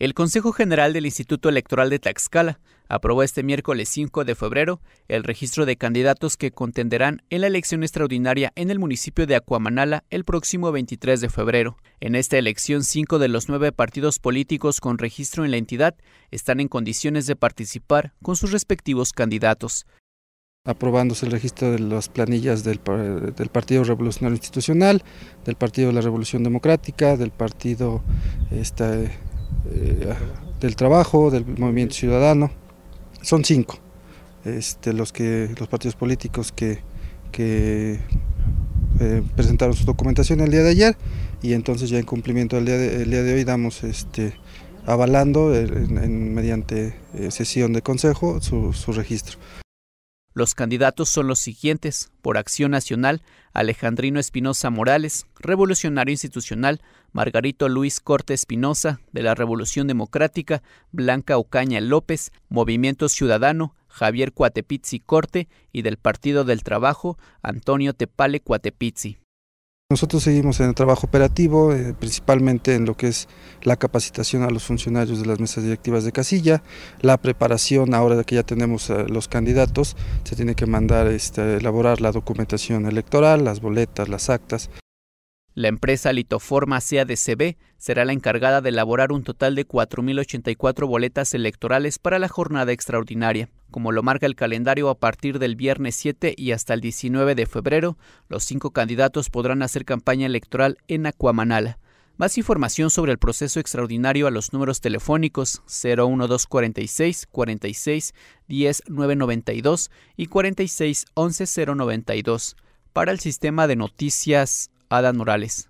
El Consejo General del Instituto Electoral de Tlaxcala aprobó este miércoles 5 de febrero el registro de candidatos que contenderán en la elección extraordinaria en el municipio de Acuamanala el próximo 23 de febrero. En esta elección, cinco de los nueve partidos políticos con registro en la entidad están en condiciones de participar con sus respectivos candidatos aprobándose el registro de las planillas del, Partido Revolucionario Institucional, del Partido de la Revolución Democrática, del Partido este, eh, del trabajo, del movimiento ciudadano. Son cinco este, los, que, los partidos políticos que, eh, presentaron su documentación el día de ayer y entonces ya en cumplimiento del día de, hoy damos este, avalando eh, en, mediante sesión de consejo su registro. Los candidatos son los siguientes. Por Acción Nacional, Alejandrino Espinosa Morales, Revolucionario Institucional, Margarito Luis Corte Espinosa, de la Revolución Democrática, Blanca Ocaña López, Movimiento Ciudadano, Javier Cuatepizzi Corte y del Partido del Trabajo, Antonio Tepale Cuatepizzi. Nosotros seguimos en el trabajo operativo, eh, principalmente en lo que es la capacitación a los funcionarios de las mesas directivas de casilla, la preparación, ahora que ya tenemos eh, los candidatos, se tiene que mandar este, elaborar la documentación electoral, las boletas, las actas. La empresa Litoforma CADCB será la encargada de elaborar un total de 4.084 boletas electorales para la jornada extraordinaria. Como lo marca el calendario, a partir del viernes 7 y hasta el 19 de febrero, los cinco candidatos podrán hacer campaña electoral en Acuamanala. Más información sobre el proceso extraordinario a los números telefónicos 01246 46 y 46 11 Para el sistema de noticias Ada Morales.